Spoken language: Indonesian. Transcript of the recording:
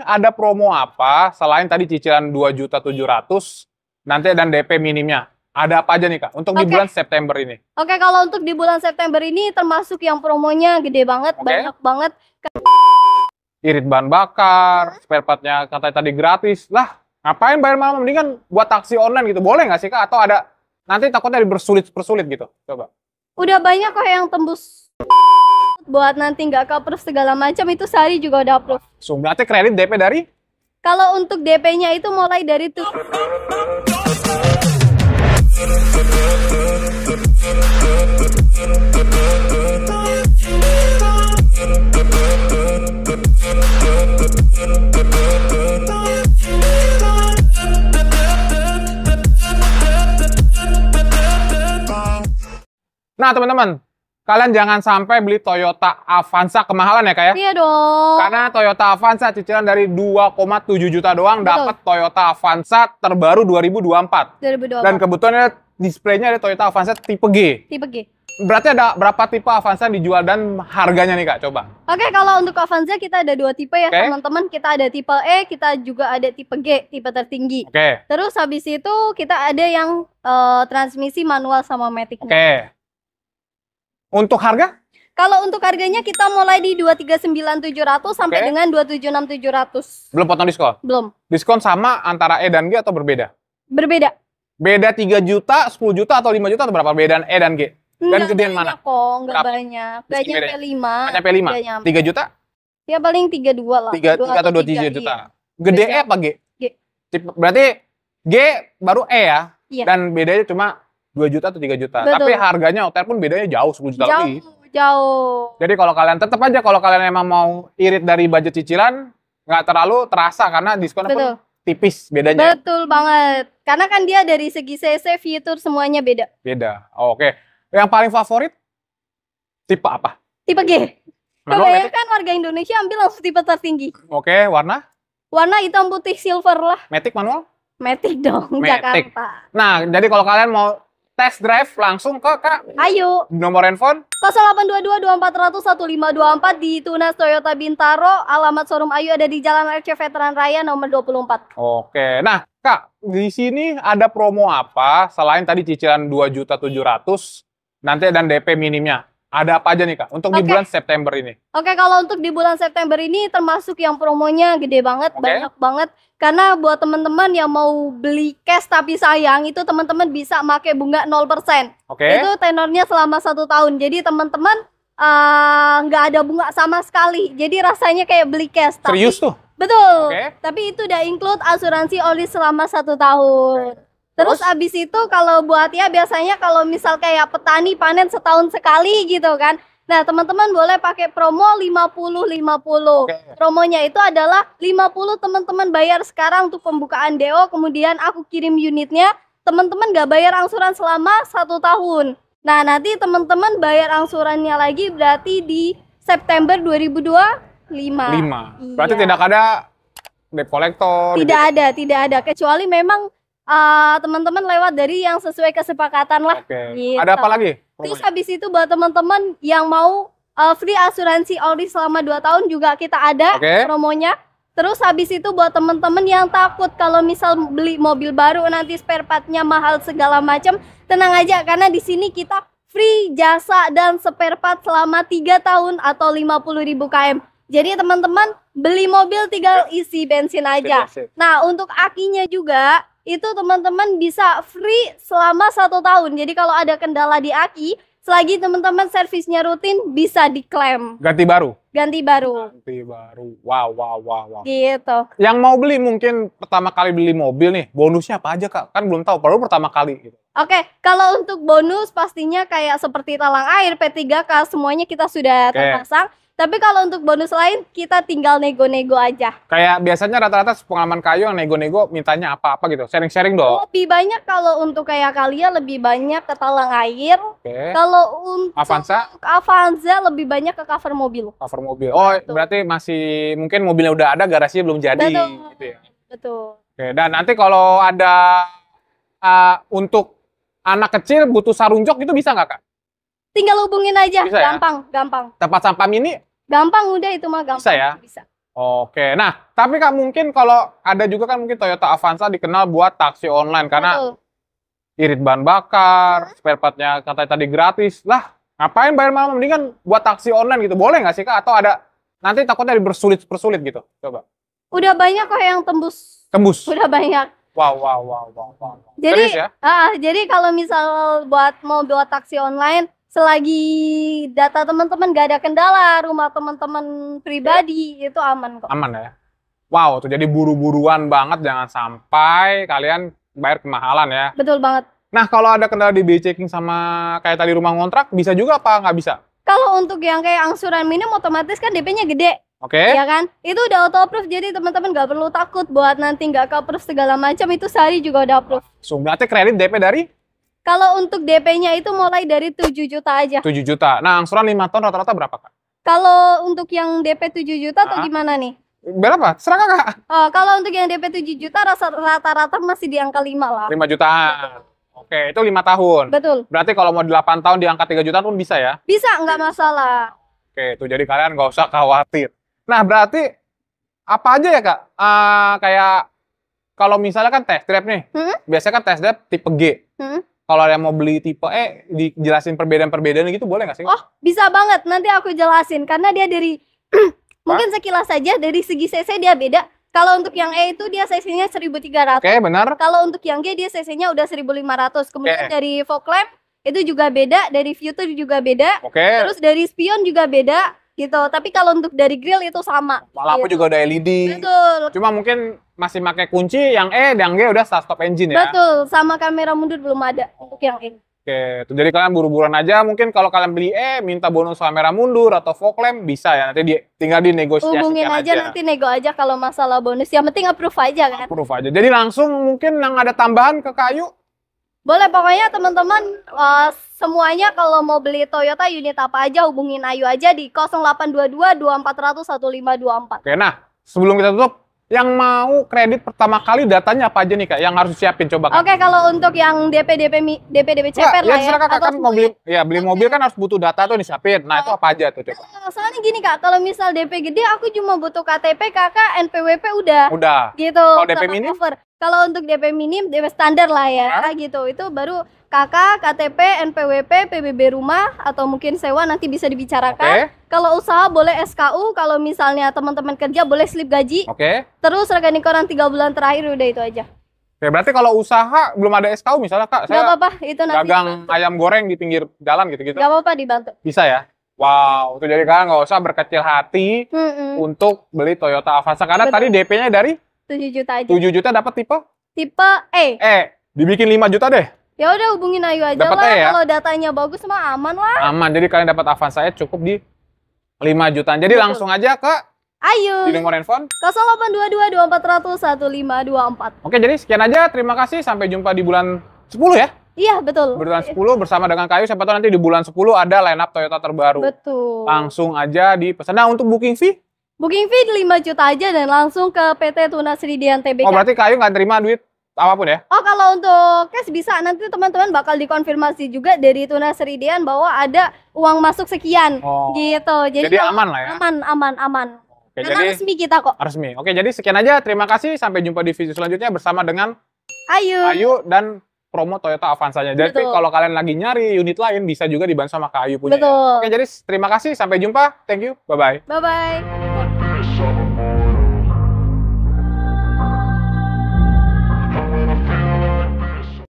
ada promo apa selain tadi cicilan dua juta tujuh ratus nanti dan DP minimnya? Ada apa aja nih kak untuk okay. di bulan September ini? Oke okay, kalau untuk di bulan September ini termasuk yang promonya gede banget, okay. banyak banget. Irit bahan bakar, hmm? spare partnya katanya tadi gratis lah. Ngapain bayar malam? Mendingan buat taksi online gitu. Boleh nggak sih kak? Atau ada nanti takutnya bersulit-bersulit gitu? Coba. Udah banyak kok yang tembus buat nanti nggak ke approve segala macam itu Sari juga udah approve. So, berarti kredit DP dari? Kalau untuk DP-nya itu mulai dari tuh. Nah, teman-teman, Kalian jangan sampai beli Toyota Avanza kemahalan ya, Kak ya? Iya dong. Karena Toyota Avanza cicilan dari 2,7 juta doang dapat Toyota Avanza terbaru 2024. 2024. Dan kebetulan ada displaynya ada Toyota Avanza tipe G. Tipe G. Berarti ada berapa tipe Avanza yang dijual dan harganya nih Kak? Coba. Oke, kalau untuk Avanza kita ada dua tipe ya teman teman-teman. Kita ada tipe E, kita juga ada tipe G, tipe tertinggi. Oke. Okay. Terus habis itu kita ada yang uh, transmisi manual sama matic Oke. Okay. Untuk harga? Kalau untuk harganya kita mulai di 239.700 sampai okay. dengan 276.700. Belum potong diskon? Belum. Diskon sama antara E dan G atau berbeda? Berbeda. Beda 3 juta, 10 juta atau 5 juta atau berapa beda E dan G? Dan gedean mana? Kok, enggak berapa? banyak. Kayaknya P5. Hanya P5. 3 juta? Ya paling 32 lah. 3, 3 atau 23 juta. Iya. Gede E apa G? G. Berarti G baru E ya? Iya. Dan bedanya cuma 2 juta atau 3 juta. Betul. Tapi harganya hotel pun bedanya jauh 10 juta jauh, lebih. Jauh. Jadi kalau kalian tetap aja kalau kalian emang mau irit dari budget cicilan nggak terlalu terasa karena diskon pun tipis bedanya. Betul banget. Karena kan dia dari segi CC fitur semuanya beda. Beda. Oke. Okay. Yang paling favorit tipe apa? Tipe G. Kalau kan warga Indonesia ambil langsung tipe tertinggi. Oke, okay, warna? Warna hitam putih silver lah. Matic manual? Matic dong, Matic. Jakarta. Nah, jadi kalau kalian mau test drive langsung ke Kak Ayo. Nomor handphone empat di Tunas Toyota Bintaro. Alamat showroom Ayu ada di Jalan RC Veteran Raya nomor 24. Oke. Nah, Kak, di sini ada promo apa selain tadi cicilan 2.700 nanti dan DP minimnya? ada apa aja nih kak untuk okay. di bulan September ini? Oke okay, kalau untuk di bulan September ini termasuk yang promonya gede banget okay. banyak banget karena buat teman-teman yang mau beli cash tapi sayang itu teman-teman bisa make bunga 0% Oke okay. itu tenornya selama satu tahun jadi teman-teman eh, nggak uh, ada bunga sama sekali jadi rasanya kayak beli cash tapi, tuh betul okay. tapi itu udah include asuransi oli selama satu tahun. Okay. Terus, abis itu kalau buat ya biasanya kalau misal kayak petani panen setahun sekali gitu kan. Nah, teman-teman boleh pakai promo 50 50. Okay. Promonya itu adalah 50 teman-teman bayar sekarang untuk pembukaan DO, kemudian aku kirim unitnya. Teman-teman gak bayar angsuran selama satu tahun. Nah, nanti teman-teman bayar angsurannya lagi berarti di September 2025. 5. Iya. Berarti tidak ada debt collector. Tidak gitu. ada, tidak ada kecuali memang teman eh, teman-teman lewat dari yang sesuai kesepakatan lah. Okay. Gitu. Ada apa lagi? Terus habis itu buat teman-teman yang mau uh, free asuransi Ori selama 2 tahun juga kita ada okay. promonya. Terus habis itu buat teman-teman yang takut kalau misal beli mobil baru nanti spare partnya mahal segala macam, tenang aja karena di sini kita free jasa dan spare part selama 3 tahun atau 50.000 km. Jadi teman-teman beli mobil tinggal isi bensin aja. Nah, untuk akinya juga itu teman-teman bisa free selama satu tahun. Jadi kalau ada kendala di aki, selagi teman-teman servisnya rutin bisa diklaim. Ganti baru. Ganti baru. Ganti baru. Wow, wow, wow, wow. Gitu. Yang mau beli mungkin pertama kali beli mobil nih, bonusnya apa aja kak? Kan belum tahu, baru pertama kali. Gitu. Oke, kalau untuk bonus pastinya kayak seperti talang air, P3K, semuanya kita sudah terpasang. Oke. Tapi kalau untuk bonus lain kita tinggal nego-nego aja. Kayak biasanya rata-rata pengalaman kayu yang nego-nego mintanya apa-apa gitu. Sharing-sharing dong. Lebih banyak kalau untuk kayak kalian lebih banyak ke talang air. Okay. Kalau untuk Avanza? Avanza lebih banyak ke cover mobil. Cover mobil. Oh, Betul. Gitu. berarti masih mungkin mobilnya udah ada, garasinya belum jadi Betul. gitu ya. Betul. Oke, dan nanti kalau ada uh, untuk anak kecil butuh sarung jok itu bisa nggak kak? Tinggal hubungin aja, bisa, ya? gampang, ya? gampang. Tempat sampah mini Gampang udah itu mah gampang. Bisa ya? Bisa. Oke, nah tapi kak mungkin kalau ada juga kan mungkin Toyota Avanza dikenal buat taksi online karena Betul. irit bahan bakar, hmm? spare partnya kata tadi gratis. Lah, ngapain bayar malam mendingan buat taksi online gitu? Boleh nggak sih kak? Atau ada nanti takutnya dipersulit persulit gitu? Coba. Udah banyak kok yang tembus. Tembus. Udah banyak. Wow, wow, wow, wow, wow. Jadi, Serius ya? uh, jadi kalau misal buat mau buat taksi online, selagi data teman-teman gak ada kendala, rumah teman-teman pribadi ya. itu aman kok. Aman ya. Wow, tuh jadi buru-buruan banget jangan sampai kalian bayar kemahalan ya. Betul banget. Nah, kalau ada kendala di checking sama kayak tadi rumah kontrak, bisa juga apa nggak bisa? Kalau untuk yang kayak angsuran minim, otomatis kan DP-nya gede. Oke. Okay. Ya kan? Itu udah auto approve jadi teman-teman nggak perlu takut buat nanti nggak ke approve segala macam itu sehari juga udah approve. So, berarti kredit DP dari kalau untuk DP-nya itu mulai dari 7 juta aja. 7 juta. Nah, angsuran 5 tahun rata-rata berapa, Kak? Kalau untuk yang DP 7 juta atau ah. gimana nih? Berapa? Serah kak? Oh, kalau untuk yang DP 7 juta rata-rata masih di angka 5 lah. 5 jutaan. Oke, itu 5 tahun. Betul. Berarti kalau mau 8 tahun di angka 3 juta pun bisa ya? Bisa, nggak masalah. Oke, itu jadi kalian nggak usah khawatir. Nah, berarti apa aja ya, Kak? Uh, kayak kalau misalnya kan test drive nih. Hmm? Biasanya kan test drive tipe G. Hmm? kalau yang mau beli tipe E dijelasin perbedaan-perbedaan gitu boleh nggak sih? Oh bisa banget nanti aku jelasin karena dia dari mungkin sekilas saja dari segi CC dia beda. Kalau untuk yang E itu dia CC-nya 1300. Oke, okay, benar. Kalau untuk yang G dia CC-nya udah 1500. Kemudian okay. dari fog lamp itu juga beda, dari view itu juga beda. Oke. Okay. Terus dari spion juga beda gitu. Tapi kalau untuk dari grill itu sama. Walaupun gitu. Iya. juga udah LED. Betul. Cuma mungkin masih pakai kunci yang E dan G udah start stop engine ya. Betul, sama kamera mundur belum ada untuk yang E. Oke, tuh jadi kalian buru-buruan aja. Mungkin kalau kalian beli E, minta bonus kamera mundur atau fog lamp bisa ya. Nanti di, tinggal dinegosiasikan Hubungin aja, aja, nanti nego aja kalau masalah bonus. Yang penting approve aja kan. Approve aja. Jadi langsung mungkin yang ada tambahan ke kayu boleh pokoknya teman-teman uh, semuanya kalau mau beli Toyota unit apa aja hubungin Ayu aja di 0822 2400 1524. Oke, nah sebelum kita tutup yang mau kredit pertama kali datanya apa aja nih kak? Yang harus siapin coba. Kak. Oke kalau untuk yang DP DP DP DP ceper ya, lah ya. Silakan kak kan mau beli ya beli okay. mobil kan harus butuh data tuh siapin. Nah oh. itu apa aja tuh coba? Eh, soalnya gini kak, kalau misal DP gede aku cuma butuh KTP kakak NPWP udah. Udah. Gitu. Kalau DP mini? Cover. Kalau untuk DP minim, DP standar lah ya, Hah? gitu. Itu baru KK, KTP, NPWP, PBB rumah atau mungkin sewa nanti bisa dibicarakan. Okay. Kalau usaha boleh SKU, kalau misalnya teman-teman kerja boleh slip gaji. Oke. Okay. Terus rekening koran tiga bulan terakhir udah itu aja. Ya berarti kalau usaha belum ada SKU misalnya kak, saya gak apa -apa, itu nanti dagang ayam goreng di pinggir jalan gitu-gitu. Gak apa-apa dibantu. Bisa ya? Wow, itu jadi kalian nggak usah berkecil hati mm -hmm. untuk beli Toyota Avanza karena Betul. tadi DP-nya dari 7 juta aja. 7 juta dapat tipe? Tipe E. E. Dibikin 5 juta deh. Ya udah hubungin Ayu aja dapet lah. E ya? Kalau datanya bagus mah aman lah. Aman. Jadi kalian dapat Avanza saya cukup di 5 juta Jadi Betul. langsung aja ke Ayu. Di nomor handphone 082224001524. Oke, jadi sekian aja. Terima kasih. Sampai jumpa di bulan 10 ya. Iya, betul. Bulan 10 bersama dengan Kayu. Siapa tahu nanti di bulan 10 ada line up Toyota terbaru. Betul. Langsung aja di pesan. Nah, untuk booking fee? Booking fee 5 juta aja dan langsung ke PT Tuna Ridian TBK. Oh, berarti Kayu nggak terima duit apapun ya? Oh, kalau untuk cash bisa. Nanti teman-teman bakal dikonfirmasi juga dari Tuna Ridian bahwa ada uang masuk sekian. Oh. Gitu. Jadi, jadi aman lah ya? Aman, aman, aman. Oke, Karena jadi, resmi kita kok. Resmi. Oke, jadi sekian aja. Terima kasih. Sampai jumpa di video selanjutnya bersama dengan Ayu. Ayu dan promo Toyota Avanza-nya. Jadi kalau kalian lagi nyari unit lain bisa juga dibantu sama Kak Ayu punya. Ya. Betul. Ya. Oke, jadi terima kasih, sampai jumpa. Thank you. Bye bye. Bye bye.